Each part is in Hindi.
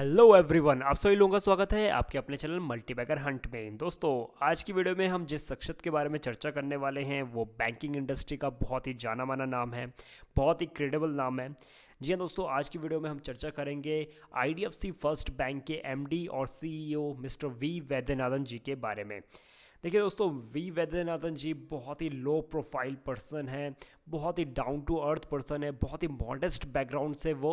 हेलो एवरीवन आप सभी लोगों का स्वागत है आपके अपने चैनल मल्टीबैगर हंट में दोस्तों आज की वीडियो में हम जिस शख्सियत के बारे में चर्चा करने वाले हैं वो बैंकिंग इंडस्ट्री का बहुत ही जाना माना नाम है बहुत ही क्रेडिबल नाम है जी हाँ दोस्तों आज की वीडियो में हम चर्चा करेंगे आईडीएफसी फर्स्ट बैंक के एमडी और CEO e mister V Vaidyanathan ji के बारे में देखिए दोस्तों वी वैद्यनाथन जी बहुत ही लो प्रोफाइल पर्सन है बहुत ही डाउन टू अर्थ पर्सन है बहुत ही मॉडेस्ट बैकग्राउंड से वो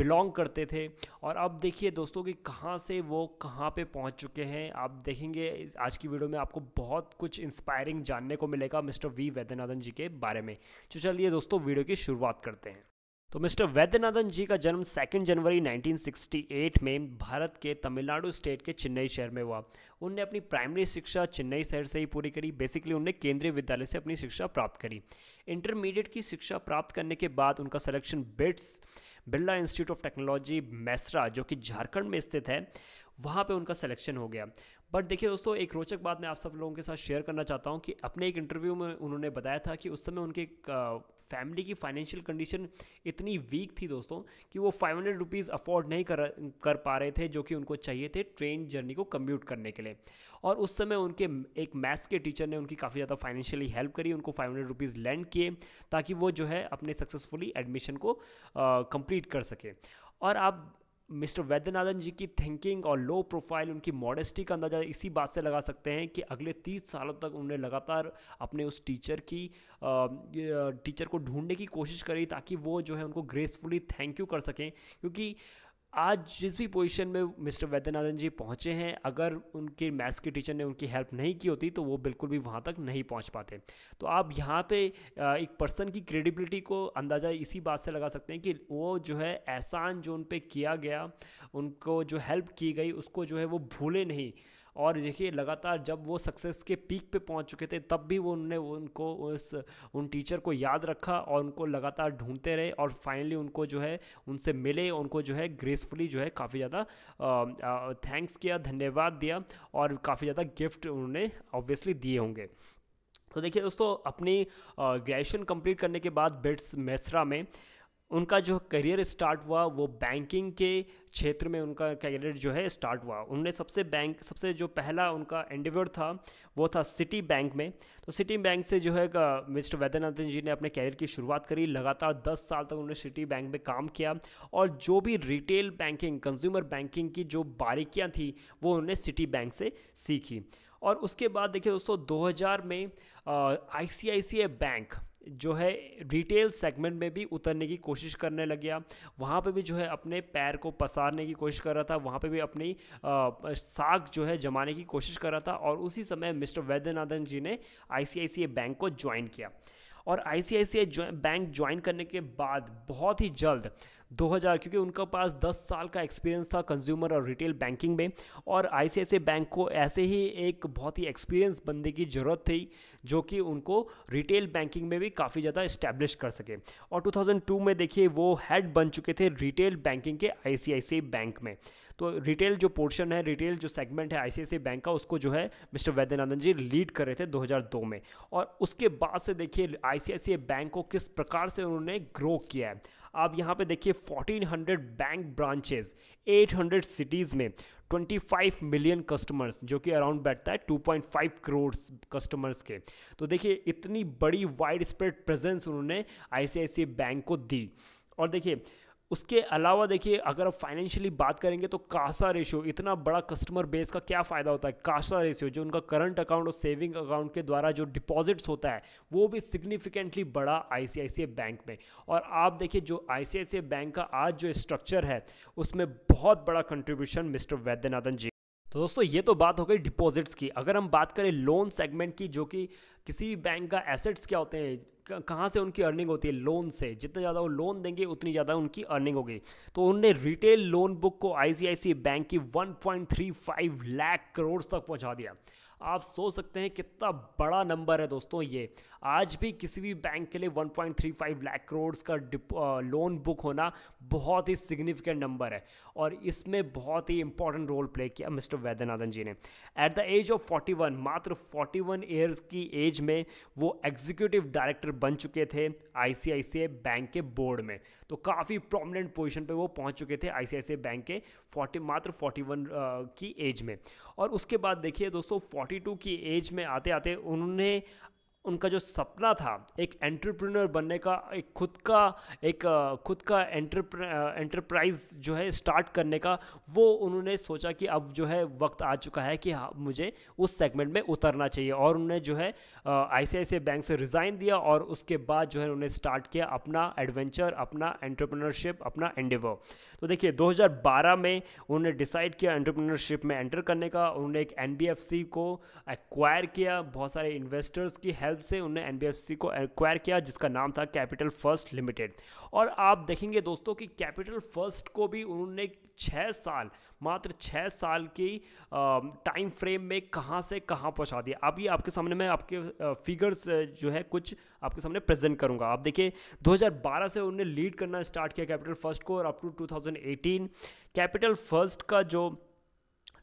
बिलोंग करते थे और अब देखिए दोस्तों कि कहाँ से वो कहाँ पे पहुँच चुके हैं आप देखेंगे आज की वीडियो में आपको बहुत कुछ इंस्पायरिंग जानने को मिलेगा मिस्टर वी वैद्यनाथन जी के बारे में तो चलिए दोस्तों वीडियो की शुरुआत करते हैं तो मिस्टर वैद्यनाथन जी का जन्म 2 जनवरी 1968 में भारत के तमिलनाडु स्टेट के चेन्नई शहर में हुआ उनने अपनी प्राइमरी शिक्षा चेन्नई शहर से ही पूरी करी बेसिकली उनने केंद्रीय विद्यालय से अपनी शिक्षा प्राप्त करी इंटरमीडिएट की शिक्षा प्राप्त करने के बाद उनका selection BITS Birla institute of technology Mesra जो कि झारखंड में स्थित है वहाँ पे उनका सिलेक्शन हो गया बट देखिए दोस्तों एक रोचक बात मैं आप सब लोगों के साथ शेयर करना चाहता हूँ कि अपने एक इंटरव्यू में उन्होंने बताया था कि उस समय उनके फैमिली की फाइनेंशियल कंडीशन इतनी वीक थी दोस्तों कि वो फाइव हंड्रेड रुपीज़ अफोर्ड नहीं कर कर पा रहे थे जो कि उनको चाहिए थे ट्रेन जर्नी को कम्यूट करने के लिए और उस समय उनके एक मैथ्स के टीचर ने उनकी काफ़ी ज़्यादा फाइनेंशियली हेल्प करी उनको फाइव हंड्रेड रुपीज़ लैंड किए ताकि वो जो है अपने सक्सेसफुली एडमिशन को कंप्लीट कर सके और आप मिस्टर वैद्यनाथन जी की थिंकिंग और लो प्रोफाइल उनकी मॉडेस्टी का अंदाज़ा इसी बात से लगा सकते हैं कि अगले तीस सालों तक उन्होंने लगातार अपने उस टीचर की टीचर को ढूंढने की कोशिश करी ताकि वो जो है उनको ग्रेसफुली थैंक यू कर सकें क्योंकि आज जिस भी पोजीशन में मिस्टर वैद्यनाथन जी पहुंचे हैं अगर उनके मैथ्स के टीचर ने उनकी हेल्प नहीं की होती तो वो बिल्कुल भी वहां तक नहीं पहुंच पाते तो आप यहाँ पे एक पर्सन की क्रेडिबिलिटी को अंदाज़ा इसी बात से लगा सकते हैं कि वो जो है एहसान जो उन पर किया गया उनको जो हेल्प की गई उसको जो है वो भूले नहीं और देखिए लगातार जब वो सक्सेस के पीक पे पहुंच चुके थे तब भी वो उनने उनको उस उन टीचर को याद रखा और उनको लगातार ढूंढते रहे और फाइनली उनको जो है उनसे मिले उनको जो है ग्रेसफुली जो है काफ़ी ज़्यादा थैंक्स किया धन्यवाद दिया और काफ़ी ज़्यादा गिफ्ट उन्होंने ऑब्वियसली दिए होंगे तो देखिए दोस्तों अपनी ग्रेजुएशन कंप्लीट करने के बाद बिट्स मेसरा में उनका जो करियर स्टार्ट हुआ वो बैंकिंग के क्षेत्र में उनका करियर जो है स्टार्ट हुआ उनने सबसे बैंक सबसे जो पहला उनका एंडिवर था वो था सिटी बैंक में तो सिटी बैंक से जो है मिस्टर वैद्यनाथन जी ने अपने कैरियर की शुरुआत करी लगातार 10 साल तक उन्होंने सिटी बैंक में काम किया और जो भी रिटेल बैंकिंग कंज्यूमर बैंकिंग की जो बारीकियाँ थी वो उन्होंने सिटी बैंक से सीखी और उसके बाद देखिए दोस्तों 2000 में आई बैंक जो है रिटेल सेगमेंट में भी उतरने की कोशिश करने लग गया वहाँ पे भी जो है अपने पैर को पसारने की कोशिश कर रहा था वहाँ पे भी अपनी साख जो है जमाने की कोशिश कर रहा था और उसी समय मिस्टर वैद्यनाथन जी ने आई बैंक को ज्वाइन किया और आई बैंक ज्वाइन करने के बाद बहुत ही जल्द 2000 क्योंकि उनका पास 10 साल का एक्सपीरियंस था कंज्यूमर और रिटेल बैंकिंग में और आई बैंक को ऐसे ही एक बहुत ही एक्सपीरियंस बंदे की ज़रूरत थी जो कि उनको रिटेल बैंकिंग में भी काफ़ी ज़्यादा इस्टेब्लिश कर सके और 2002 में देखिए वो हेड बन चुके थे रिटेल बैंकिंग के आई बैंक में तो रिटेल जो पोर्शन है रिटेल जो सेगमेंट है आई बैंक का उसको जो है मिस्टर वैद्यनाथन जी लीड कर रहे थे 2002 में और उसके बाद से देखिए आई बैंक को किस प्रकार से उन्होंने ग्रो किया है आप यहाँ पे देखिए 1400 बैंक ब्रांचेस 800 सिटीज़ में 25 मिलियन कस्टमर्स जो कि अराउंड बैठता है 2.5 करोड़ कस्टमर्स के तो देखिए इतनी बड़ी वाइड स्प्रेड प्रेजेंस उन्होंने आई बैंक को दी और देखिए उसके अलावा देखिए अगर आप फाइनेंशियली बात करेंगे तो कासा रेशियो इतना बड़ा कस्टमर बेस का क्या फ़ायदा होता है कासा रेशियो जो उनका करंट अकाउंट और सेविंग अकाउंट के द्वारा जो डिपॉजिट्स होता है वो भी सिग्निफिकेंटली बड़ा आई बैंक में और आप देखिए जो आई बैंक का आज जो स्ट्रक्चर है उसमें बहुत बड़ा कंट्रीब्यूशन मिस्टर वैद्यनाथन जी तो दोस्तों ये तो बात हो गई डिपॉजिट्स की अगर हम बात करें लोन सेगमेंट की जो कि किसी बैंक का एसेट्स क्या होते हैं कहाँ से उनकी अर्निंग होती है लोन से जितना ज़्यादा वो लोन देंगे उतनी ज़्यादा उनकी अर्निंग होगी तो उनने रिटेल लोन बुक को आई बैंक की 1.35 लाख करोड़ तक पहुंचा दिया आप सोच सकते हैं कितना बड़ा नंबर है दोस्तों ये आज भी किसी भी बैंक के लिए 1.35 लाख करोड़ का लोन बुक होना बहुत ही सिग्निफिकेंट नंबर है और इसमें बहुत ही इंपॉर्टेंट रोल प्ले किया मिस्टर वैद्यनाथन जी ने एट द एज ऑफ 41 मात्र 41 ईयर्स की एज में वो एग्जीक्यूटिव डायरेक्टर बन चुके थे आईसीआईसीआई बैंक के बोर्ड में तो काफ़ी प्रोमिनेंट पोजिशन पर वो पहुंच चुके थे आईसीआईसीआई बैंक के 40 मात्र 41 की एज में और उसके बाद देखिए दोस्तों 42 की एज में आते आते उन्होंने उनका जो सपना था एक एंटरप्रेन्योर बनने का एक खुद का एक खुद का एंटरप्राइज जो है स्टार्ट करने का वो उन्होंने सोचा कि अब जो है वक्त आ चुका है कि हाँ मुझे उस सेगमेंट में उतरना चाहिए और उन्होंने जो है आई बैंक से रिज़ाइन दिया और उसके बाद जो है उन्होंने स्टार्ट किया अपना एडवेंचर अपना एंटरप्रेनरशिप अपना एंडिव तो देखिए 2012 में उन्होंने डिसाइड किया एंटरप्रेनरशिप में एंटर करने का उन्होंने एक एन को एक्वायर किया बहुत सारे इन्वेस्टर्स की हेल्प हेल्प से उन्होंने एन को एक्वायर किया जिसका नाम था कैपिटल फर्स्ट लिमिटेड और आप देखेंगे दोस्तों कि कैपिटल फर्स्ट को भी उन्होंने छः साल मात्र छः साल की टाइम फ्रेम में कहाँ से कहाँ पहुँचा दिया अभी आपके सामने मैं आपके फिगर्स जो है कुछ आपके सामने प्रेजेंट करूँगा आप देखिए 2012 से उन्होंने लीड करना स्टार्ट किया कैपिटल फर्स्ट को और अप टू 2018 कैपिटल फर्स्ट का जो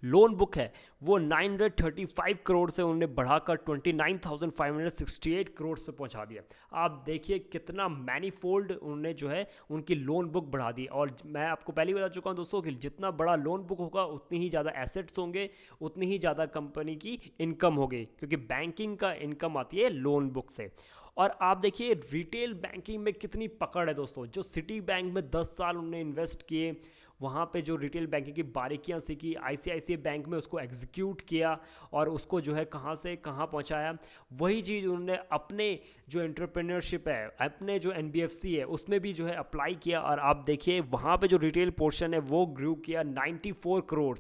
लोन बुक है वो 935 करोड़ से उन्होंने बढ़ाकर 29,568 करोड़ पे पहुंचा दिया आप देखिए कितना मैनीफोल्ड उन्होंने जो है उनकी लोन बुक बढ़ा दी और मैं आपको पहले बता चुका हूं दोस्तों कि जितना बड़ा लोन बुक होगा उतनी ही ज़्यादा एसेट्स होंगे उतनी ही ज़्यादा कंपनी की इनकम होगी क्योंकि बैंकिंग का इनकम आती है लोन बुक से और आप देखिए रिटेल बैंकिंग में कितनी पकड़ है दोस्तों जो सिटी बैंक में 10 साल उन्होंने इन्वेस्ट किए वहाँ पे जो रिटेल बैंकिंग की बारीकियाँ सीखी आई बैंक में उसको एग्जीक्यूट किया और उसको जो है कहाँ से कहाँ पहुँचाया वही चीज़ उन्होंने अपने जो एंटरप्रेन्योरशिप है अपने जो एन है उसमें भी जो है अप्लाई किया और आप देखिए वहाँ पर जो रिटेल पोर्शन है वो ग्रो किया 94 करोड़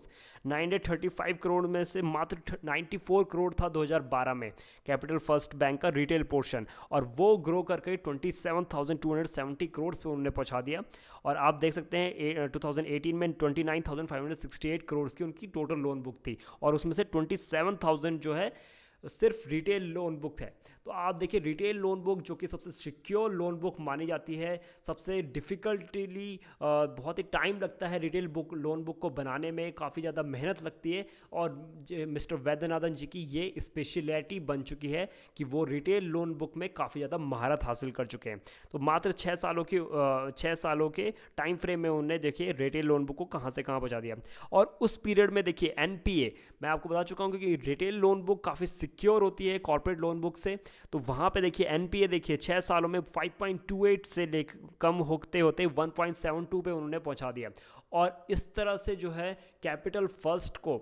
935 करोड़ में से मात्र 94 करोड़ था 2012 में कैपिटल फर्स्ट बैंक का रिटेल पोर्शन और वो ग्रो करके 27,270 करोड़ पे उन्होंने पहुंचा दिया और आप देख सकते हैं 2018 में 29,568 करोड़ की उनकी टोटल लोन बुक थी और उसमें से 27,000 जो है सिर्फ रिटेल लोन बुक है तो आप देखिए रिटेल लोन बुक जो कि सबसे सिक्योर लोन बुक मानी जाती है सबसे डिफ़िकल्टली बहुत ही टाइम लगता है रिटेल बुक लोन बुक को बनाने में काफ़ी ज़्यादा मेहनत लगती है और मिस्टर वैद्यनाथन जी की ये स्पेशलिटी बन चुकी है कि वो रिटेल लोन बुक में काफ़ी ज़्यादा महारत हासिल कर चुके हैं तो मात्र छः सालों की छः सालों के टाइम फ्रेम में उन्होंने देखिए रिटेल लोन बुक को कहाँ से कहाँ पहुँचा दिया और उस पीरियड में देखिए एन मैं आपको बता चुका हूँ कि रिटेल लोन बुक काफ़ी सिक्योर होती है कॉर्पोरेट लोन बुक से तो वहाँ पे देखिए एन देखिए छः सालों में 5.28 से ले कम होते होते 1.72 पे उन्होंने पहुँचा दिया और इस तरह से जो है कैपिटल फर्स्ट को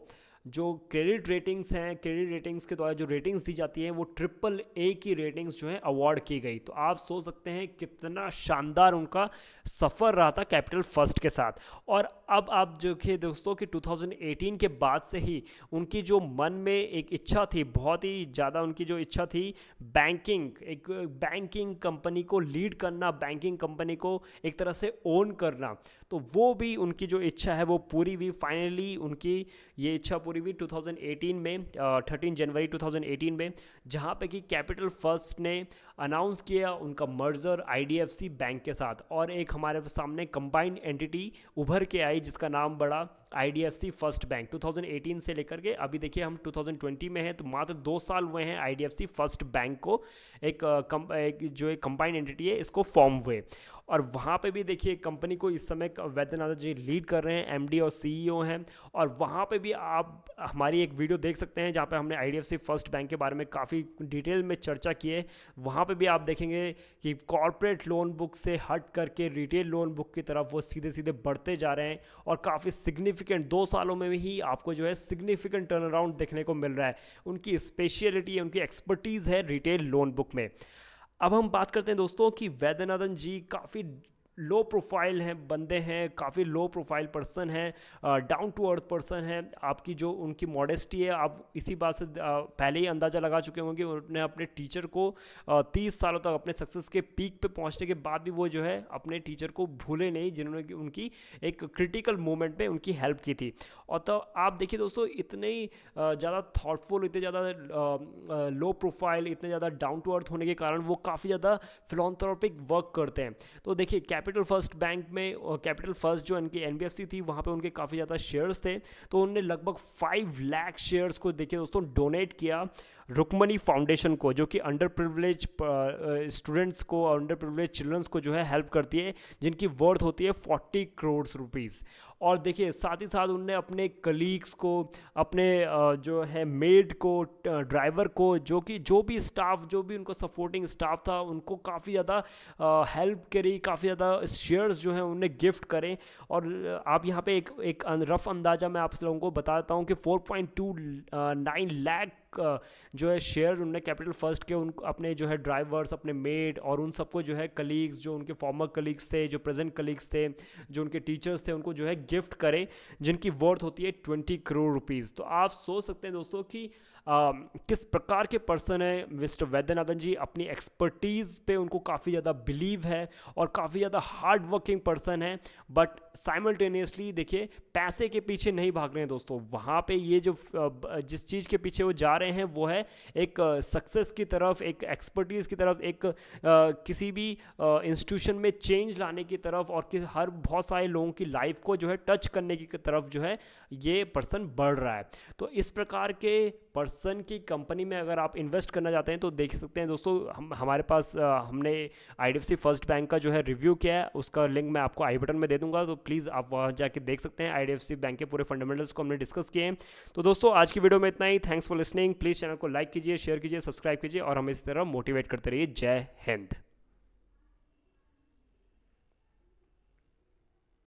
जो क्रेडिट रेटिंग्स हैं क्रेडिट रेटिंग्स के द्वारा जो रेटिंग्स दी जाती हैं वो ट्रिपल ए की रेटिंग्स जो हैं अवार्ड की गई तो आप सोच सकते हैं कितना शानदार उनका सफ़र रहा था कैपिटल फर्स्ट के साथ और अब आप जो कि दोस्तों कि 2018 के बाद से ही उनकी जो मन में एक इच्छा थी बहुत ही ज़्यादा उनकी जो इच्छा थी बैंकिंग एक बैंकिंग कंपनी को लीड करना बैंकिंग कंपनी को एक तरह से ओन करना तो वो भी उनकी जो इच्छा है वो पूरी हुई फाइनली उनकी ये इच्छा पूरी हुई 2018 में थर्टीन जनवरी 2018 में जहाँ पे कि कैपिटल फर्स्ट ने अनाउंस किया उनका मर्जर आई बैंक के साथ और एक हमारे सामने कंबाइंड एंटिटी उभर के आई जिसका नाम बड़ा आईडीएफसी फर्स्ट बैंक 2018 से लेकर के अभी देखिए हम 2020 में हैं तो मात्र दो साल हुए हैं आईडीएफसी फर्स्ट बैंक को एक, एक जो एक कंबाइंड एंटिटी है इसको फॉर्म हुए और वहाँ पे भी देखिए कंपनी को इस समय वैद्यनाथ जी लीड कर रहे हैं एमडी और सीईओ e हैं और वहाँ पे भी आप हमारी एक वीडियो देख सकते हैं जहाँ पे हमने आईडीएफसी फर्स्ट बैंक के बारे में काफ़ी डिटेल में चर्चा की है वहाँ पे भी आप देखेंगे कि कॉरपोरेट लोन बुक से हट करके रिटेल लोन बुक की तरफ वो सीधे सीधे बढ़ते जा रहे हैं और काफ़ी सिग्निफिकेंट दो सालों में ही आपको जो है सिग्निफिकेंट टर्न अराउंड देखने को मिल रहा है उनकी स्पेशलिटी है उनकी एक्सपर्टीज़ है रिटेल लोन बुक में अब हम बात करते हैं दोस्तों कि वैद्यनाथन जी काफ़ी लो प्रोफाइल हैं बंदे हैं काफ़ी लो प्रोफाइल पर्सन हैं डाउन टू अर्थ पर्सन हैं आपकी जो उनकी मॉडेस्टी है आप इसी बात से पहले ही अंदाज़ा लगा चुके होंगे उन्होंने अपने टीचर को तीस सालों तक अपने सक्सेस के पीक पे पहुंचने के बाद भी वो जो है अपने टीचर को भूले नहीं जिन्होंने उनकी एक क्रिटिकल मोमेंट में उनकी हेल्प की थी और तो आप देखिए दोस्तों इतने ही ज़्यादा थाटफुल इतने ज़्यादा लो प्रोफाइल इतने ज़्यादा डाउन टू अर्थ होने के कारण वो काफ़ी ज़्यादा फिलोथ्रॉपिक वर्क करते हैं तो देखिए कैप कैपिटल फर्स्ट बैंक में कैपिटल फर्स्ट जो इनकी एनबीएफसी थी वहाँ पे उनके काफ़ी ज़्यादा शेयर्स थे तो उनने लगभग फाइव लाख शेयर्स को देखिए दोस्तों डोनेट किया रुकमनी फाउंडेशन को जो कि अंडर प्रिवलेज स्टूडेंट्स को और अंडर प्रिवलेज चिल्ड्रंस को जो है हेल्प करती है जिनकी वर्थ होती है फोर्टी करोड़ रुपीज़ और देखिए साथ ही साथ उनने अपने कलीग्स को अपने uh, जो है मेड को ड्राइवर uh, को जो कि जो भी स्टाफ जो भी उनको सपोर्टिंग स्टाफ था उनको काफ़ी ज़्यादा हेल्प uh, करी काफ़ी ज़्यादा शेयर्स जो हैं उन्हें गिफ्ट करें और आप यहाँ पे एक एक रफ अंदाज़ा मैं आप लोगों को बताता हूँ कि 4.29 लाख जो है शेयर उनने कैपिटल फर्स्ट के उन अपने जो है ड्राइवर्स अपने मेड और उन सबको जो है कलीग्स जो उनके फॉर्मर कलीग्स थे जो प्रेजेंट कलीग्स थे जो उनके टीचर्स थे उनको जो है गिफ्ट करें जिनकी वर्थ होती है ट्वेंटी करोड़ रुपीज़ तो आप सोच सकते हैं दोस्तों कि Um, किस प्रकार के पर्सन है मिस्टर वैद्यनाथन जी अपनी एक्सपर्टीज़ पे उनको काफ़ी ज़्यादा बिलीव है और काफ़ी ज़्यादा हार्ड वर्किंग पर्सन है बट साइमल्टेनियसली देखिए पैसे के पीछे नहीं भाग रहे हैं दोस्तों वहाँ पे ये जो जिस चीज़ के पीछे वो जा रहे हैं वो है एक सक्सेस की तरफ एक एक्सपर्टीज़ की तरफ एक किसी भी इंस्टीट्यूशन में चेंज लाने की तरफ और कि हर बहुत सारे लोगों की लाइफ को जो है टच करने की तरफ जो है ये पर्सन बढ़ रहा है तो इस प्रकार के पर्सन सन की कंपनी में अगर आप इन्वेस्ट करना चाहते हैं तो देख सकते हैं दोस्तों हम हमारे पास हमने आई फर्स्ट बैंक का जो है रिव्यू किया है उसका लिंक मैं आपको आई बटन में दे दूंगा तो प्लीज़ आप वहाँ जाके देख सकते हैं आई बैंक के पूरे फंडामेंटल्स को हमने डिस्कस किए हैं तो दोस्तों आज की वीडियो में इतना ही thanks for listening please channel को लाइक कीजिए शेयर कीजिए सब्सक्राइब कीजिए और हम इसी तरह मोटिवेट करते रहिए जय हिंद